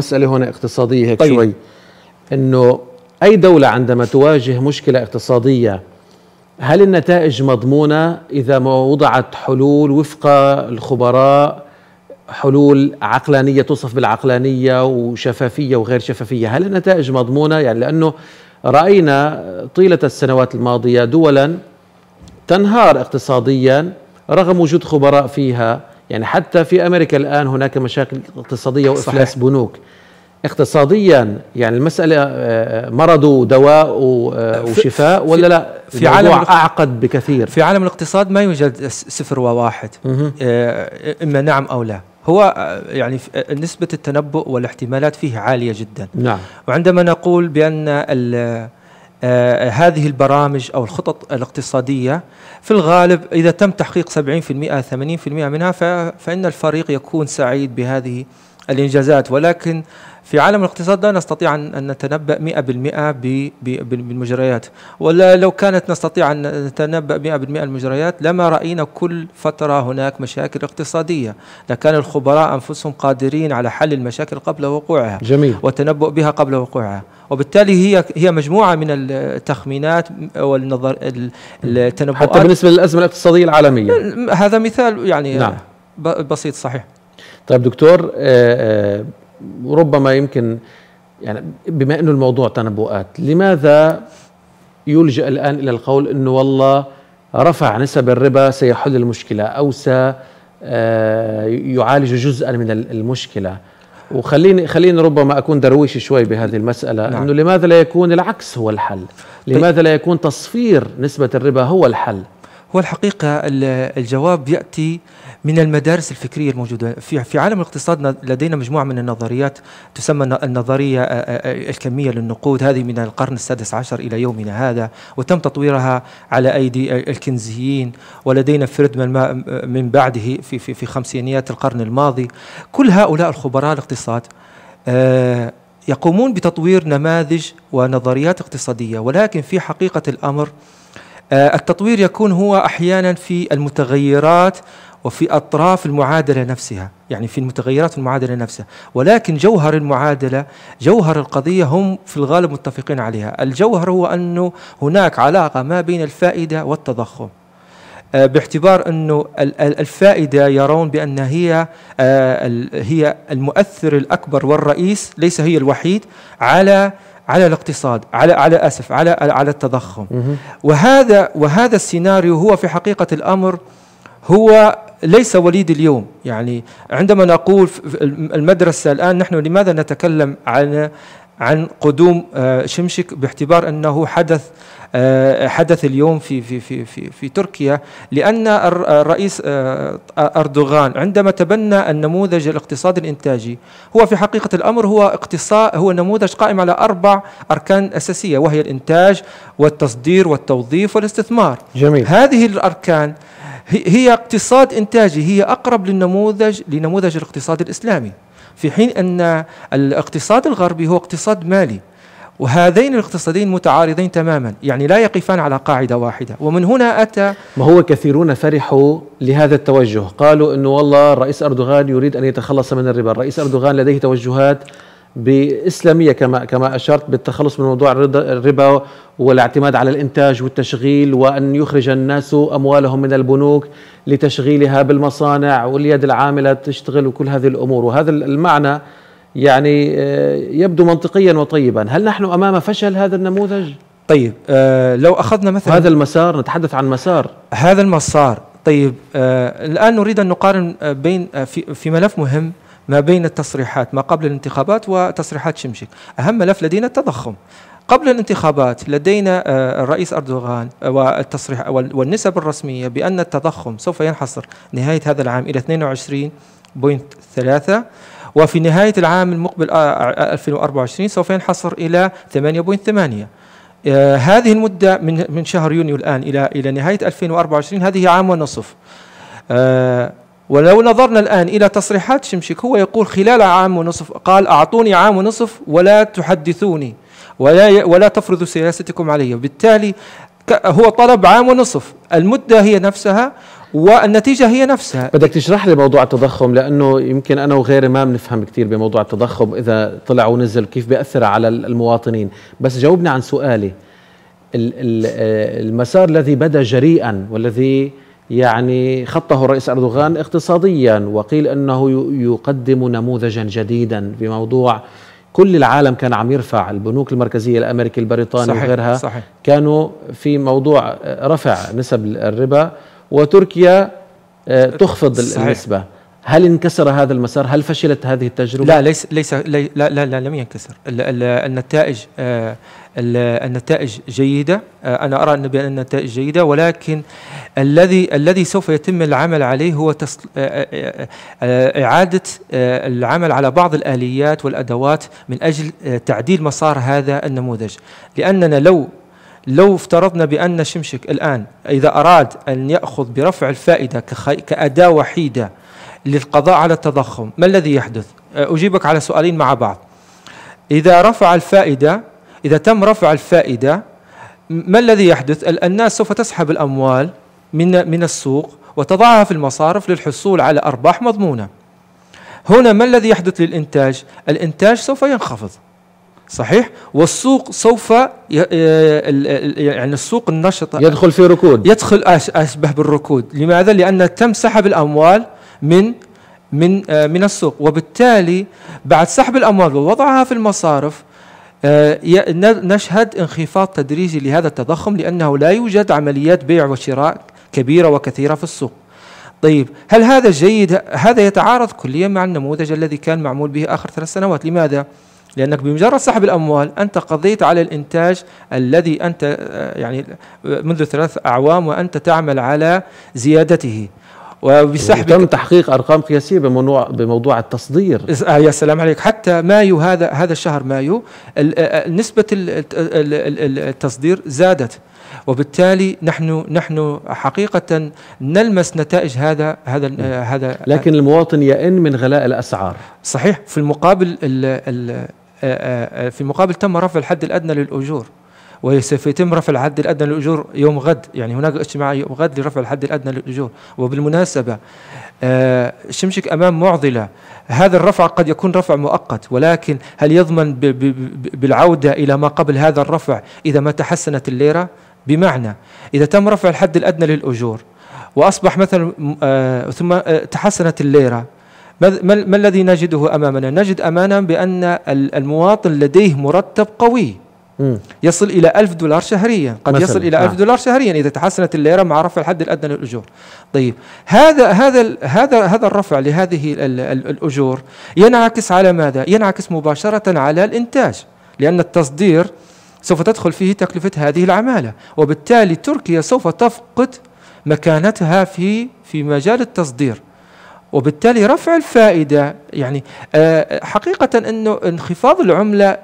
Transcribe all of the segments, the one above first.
مسألة هنا اقتصادية هيك طيب. شوي انه اي دولة عندما تواجه مشكلة اقتصادية هل النتائج مضمونة اذا ما وضعت حلول وفق الخبراء حلول عقلانية توصف بالعقلانية وشفافية وغير شفافية هل النتائج مضمونة يعني لأنه رأينا طيلة السنوات الماضية دولا تنهار اقتصاديا رغم وجود خبراء فيها يعني حتى في امريكا الان هناك مشاكل اقتصاديه وافلاس صحيح. بنوك اقتصاديا يعني المساله آه، آه، مرض ودواء آه، وشفاء ولا لا في عالم اعقد بكثير في عالم الاقتصاد ما يوجد صفر وواحد اما نعم او لا هو يعني نسبه التنبؤ والاحتمالات فيه عاليه جدا نعم وعندما نقول بان آه، هذه البرامج أو الخطط الاقتصادية في الغالب إذا تم تحقيق 70% 80% منها فإن الفريق يكون سعيد بهذه الإنجازات ولكن في عالم الاقتصاد لا نستطيع أن نتنبأ 100% بالمجريات ولا لو كانت نستطيع أن نتنبأ 100% المجريات لما رأينا كل فترة هناك مشاكل اقتصادية لكان الخبراء أنفسهم قادرين على حل المشاكل قبل وقوعها جميل. والتنبؤ بها قبل وقوعها وبالتالي هي هي مجموعه من التخمينات والنظر التنبؤات حتى بالنسبه للازمه الاقتصاديه العالميه هذا مثال يعني نعم. بسيط صحيح طيب دكتور آه، آه، ربما يمكن يعني بما انه الموضوع تنبؤات لماذا يلجا الان الى القول انه والله رفع نسب الربا سيحل المشكله او سيعالج آه، جزءا من المشكله وخليني خليني ربما اكون درويش شوي بهذه المساله نعم. انه لماذا لا يكون العكس هو الحل؟ طيب. لماذا لا يكون تصفير نسبه الربا هو الحل؟ هو الحقيقه الجواب ياتي من المدارس الفكرية الموجودة في, في عالم الاقتصاد لدينا مجموعة من النظريات تسمى النظرية الكمية للنقود هذه من القرن السادس عشر إلى يومنا هذا وتم تطويرها على أيدي الكنزيين ولدينا فريدمان من بعده في, في, في خمسينيات القرن الماضي كل هؤلاء الخبراء الاقتصاد يقومون بتطوير نماذج ونظريات اقتصادية ولكن في حقيقة الأمر التطوير يكون هو احيانا في المتغيرات وفي أطراف المعادلة نفسها يعني في المتغيرات المعادلة نفسها ولكن جوهر المعادلة جوهر القضية هم في الغالب متفقين عليها الجوهر هو أنه هناك علاقة ما بين الفائدة والتضخم آه، باعتبار انه الفائده يرون بان هي آه، هي المؤثر الاكبر والرئيس ليس هي الوحيد على على الاقتصاد على على اسف على على التضخم وهذا وهذا السيناريو هو في حقيقه الامر هو ليس وليد اليوم يعني عندما نقول المدرسة الآن نحن لماذا نتكلم عن عن قدوم آه، شمشك باعتبار انه حدث آه، حدث اليوم في في في في, في تركيا لان الرئيس آه، اردوغان عندما تبنى النموذج الاقتصادي الانتاجي هو في حقيقه الامر هو اقتصاد هو نموذج قائم على اربع اركان اساسيه وهي الانتاج والتصدير والتوظيف والاستثمار جميل هذه الاركان هي اقتصاد إنتاجي هي أقرب للنموذج لنموذج الاقتصاد الإسلامي في حين أن الاقتصاد الغربي هو اقتصاد مالي وهذين الاقتصادين متعارضين تماما يعني لا يقفان على قاعدة واحدة ومن هنا أتى ما هو كثيرون فرحوا لهذا التوجه قالوا أنه والله الرئيس أردوغان يريد أن يتخلص من الربا الرئيس أردوغان لديه توجهات باسلاميه كما كما اشرت بالتخلص من موضوع الربا والاعتماد على الانتاج والتشغيل وان يخرج الناس اموالهم من البنوك لتشغيلها بالمصانع واليد العامله تشتغل وكل هذه الامور وهذا المعنى يعني آه، يبدو منطقيا وطيبا هل نحن امام فشل هذا النموذج طيب آه، لو اخذنا مثلا هذا المسار نتحدث عن مسار هذا المسار طيب آه، الان نريد ان نقارن بين في ملف مهم ما بين التصريحات ما قبل الانتخابات وتصريحات شمشك أهم ملف لدينا التضخم قبل الانتخابات لدينا آه، الرئيس اردوغان آه، والتصريح والنسب الرسميه بان التضخم سوف ينحصر نهايه هذا العام الى 22.3 وفي نهايه العام المقبل 2024 آه، سوف ينحصر الى 8.8 هذه المده من من شهر يونيو الان الى الى نهايه 2024 هذه عام ونصف ولو نظرنا الآن إلى تصريحات شمشك هو يقول خلال عام ونصف قال أعطوني عام ونصف ولا تحدثوني ولا ولا تفرضوا سياستكم علي بالتالي هو طلب عام ونصف المدة هي نفسها والنتيجة هي نفسها بدك تشرح لي موضوع التضخم لأنه يمكن أنا وغيري ما بنفهم كثير بموضوع التضخم إذا طلع ونزل كيف بيأثر على المواطنين بس جاوبني عن سؤالي آه، المسار الذي بدا جريئا والذي يعني خطه الرئيس أردوغان اقتصاديا وقيل أنه يقدم نموذجا جديدا في موضوع كل العالم كان عم يرفع البنوك المركزية الأمريكي البريطاني صحيح وغيرها صحيح كانوا في موضوع آه، رفع نسب الربا وتركيا آه، تخفض صحيح النسبة هل انكسر هذا المسار؟ هل فشلت هذه التجربة؟ لا ليس ليس لي لا, لا لا لم ينكسر النتائج آه، النتائج جيدة آه، أنا أرى أن بأن النتائج جيدة ولكن الذي الذي سوف يتم العمل عليه هو آه، إعادة العمل على بعض الآليات والأدوات من أجل تعديل مسار هذا النموذج لأننا لو لو افترضنا بأن شمشك الآن إذا أراد أن يأخذ برفع الفائدة كأداة وحيدة للقضاء على التضخم ما الذي يحدث أه، أجيبك على سؤالين مع بعض إذا رفع الفائدة إذا تم رفع الفائدة ما الذي يحدث الناس سوف تسحب الأموال من من السوق وتضعها في المصارف للحصول على أرباح مضمونة هنا ما الذي يحدث للإنتاج الإنتاج سوف ينخفض صحيح والسوق سوف أه، يعني السوق النشط يدخل في ركود يدخل أشبه بالركود لماذا لأن تم سحب الأموال من من آه، من السوق وبالتالي بعد سحب الاموال ووضعها في المصارف آه، نشهد انخفاض تدريجي لهذا التضخم لانه لا يوجد عمليات بيع وشراء كبيره وكثيره في السوق. طيب هل هذا جيد؟ هذا يتعارض كليا مع النموذج الذي كان معمول به اخر ثلاث سنوات، لماذا؟ لانك بمجرد سحب الاموال انت قضيت على الانتاج الذي انت آه، يعني منذ ثلاث اعوام وانت تعمل على زيادته. وبسحب تم تحقيق ارقام قياسيه بموضوع بموضوع التصدير آه يا سلام عليك حتى مايو هذا هذا الشهر مايو آه، آه، نسبه التصدير زادت وبالتالي نحن نحن حقيقه نلمس نتائج هذا هذا آه، هذا لكن المواطن يئن من غلاء الاسعار صحيح في المقابل في المقابل تم رفع الحد الادنى للاجور وسوف يتم رفع الحد الأدنى للأجور يوم غد يعني هناك اجتماع يوم غد لرفع الحد الأدنى للأجور وبالمناسبة آه، شمشك أمام معضلة هذا الرفع قد يكون رفع مؤقت ولكن هل يضمن بالعودة إلى ما قبل هذا الرفع إذا ما تحسنت الليرة بمعنى إذا تم رفع الحد الأدنى للأجور وأصبح مثلا آه، ثم آه، تحسنت الليرة ما الذي نجده أمامنا؟ نجد امانا بأن المواطن لديه مرتب قوي يصل إلى ألف دولار شهريا قد مثلاً. يصل إلى ألف آه. دولار شهريا إذا تحسنت الليرة مع رفع الحد الأدنى للأجور طيب هذا هذا هذا هذا الرفع لهذه الأجور ينعكس على ماذا؟ ينعكس مباشرة على الإنتاج لأن التصدير سوف تدخل فيه تكلفة هذه العمالة وبالتالي تركيا سوف تفقد مكانتها في في مجال التصدير وبالتالي رفع الفائدة يعني آه، حقيقة أنه انخفاض العملة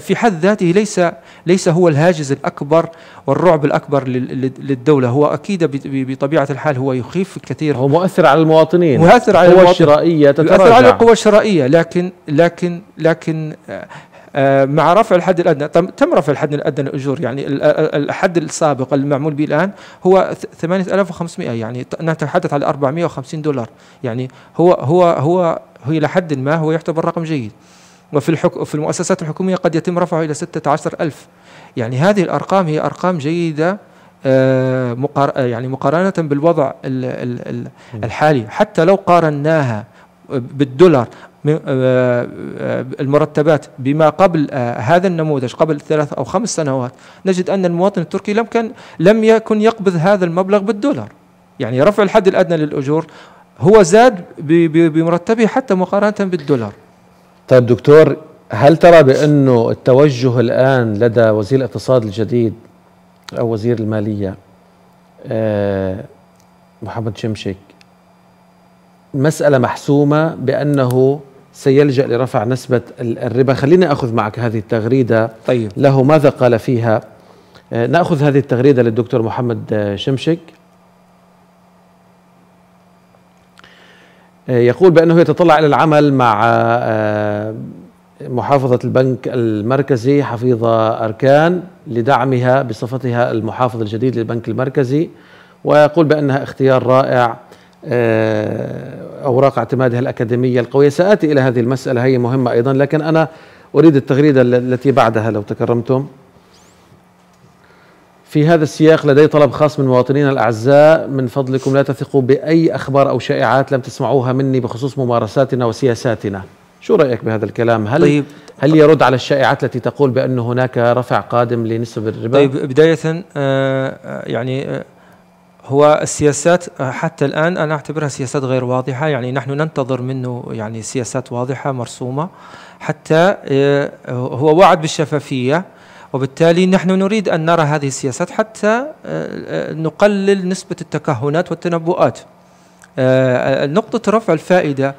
في حد ذاته ليس ليس هو الهاجز الأكبر والرعب الأكبر للدولة هو أكيد بطبيعة الحال هو يخيف الكثير هو مؤثر على المواطنين مؤثر على القوى الشرائية تتراجع مؤثر على القوى الشرائية لكن لكن لكن آه، آه، مع رفع الحد الادنى تم رفع الحد الادنى للاجور يعني الحد السابق المعمول به الان هو 8500 يعني نتحدث على 450 دولار يعني هو هو هو الى حد ما هو يعتبر رقم جيد وفي الحك... في المؤسسات الحكومية قد يتم رفعه إلى 16 ألف يعني هذه الأرقام هي أرقام جيدة آه، مقار... آه، يعني مقارنة بالوضع الحالي حتى لو قارناها بالدولار آه، المرتبات بما قبل هذا النموذج قبل ثلاث أو خمس سنوات نجد أن المواطن التركي لم, كان لم يكن يقبض هذا المبلغ بالدولار يعني رفع الحد الأدنى للأجور هو زاد بمرتبه حتى مقارنة بالدولار طيب دكتور هل ترى بانه التوجه الان لدى وزير الاقتصاد الجديد او وزير الماليه آه، محمد شمشك مساله محسومه بانه سيلجا لرفع نسبه الربا خليني اخذ معك هذه التغريده طيب له ماذا قال فيها آه، ناخذ هذه التغريده للدكتور محمد آه، شمشك يقول بأنه يتطلع إلى العمل مع آه، محافظة البنك المركزي حفيظة أركان لدعمها بصفتها المحافظ الجديد للبنك المركزي ويقول بأنها اختيار رائع آه، أوراق اعتمادها الأكاديمية القوية سآتي إلى هذه المسألة هي مهمة أيضا لكن أنا أريد التغريدة التي بعدها لو تكرمتم في هذا السياق لدي طلب خاص من مواطنينا الأعزاء من فضلكم لا تثقوا بأي أخبار أو شائعات لم تسمعوها مني بخصوص ممارساتنا وسياساتنا شو رأيك بهذا الكلام هل طيب هل يرد على الشائعات التي تقول بأن هناك رفع قادم لنسب الربا طيب بداية آه, آه، يعني آه هو السياسات آه، حتى الآن أنا أعتبرها سياسات غير واضحة يعني نحن ننتظر منه يعني سياسات واضحة مرسومة حتى آه هو وعد بالشفافية وبالتالي نحن نريد أن نرى هذه السياسات حتى آه، آه، نقلل نسبة التكهنات والتنبؤات آه، نقطة رفع الفائدة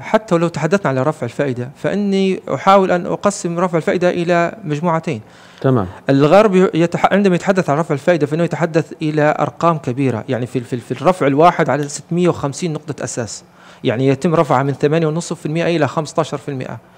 حتى لو تحدثنا على رفع الفائدة فإني أحاول أن أقسم رفع الفائدة إلى مجموعتين تمام الغرب يتح... عندما يتحدث عن رفع الفائدة فإنه يتحدث إلى أرقام كبيرة يعني في, في, في الرفع الواحد على 650 نقطة أساس يعني يتم رفعها من 8.5% إلى 15%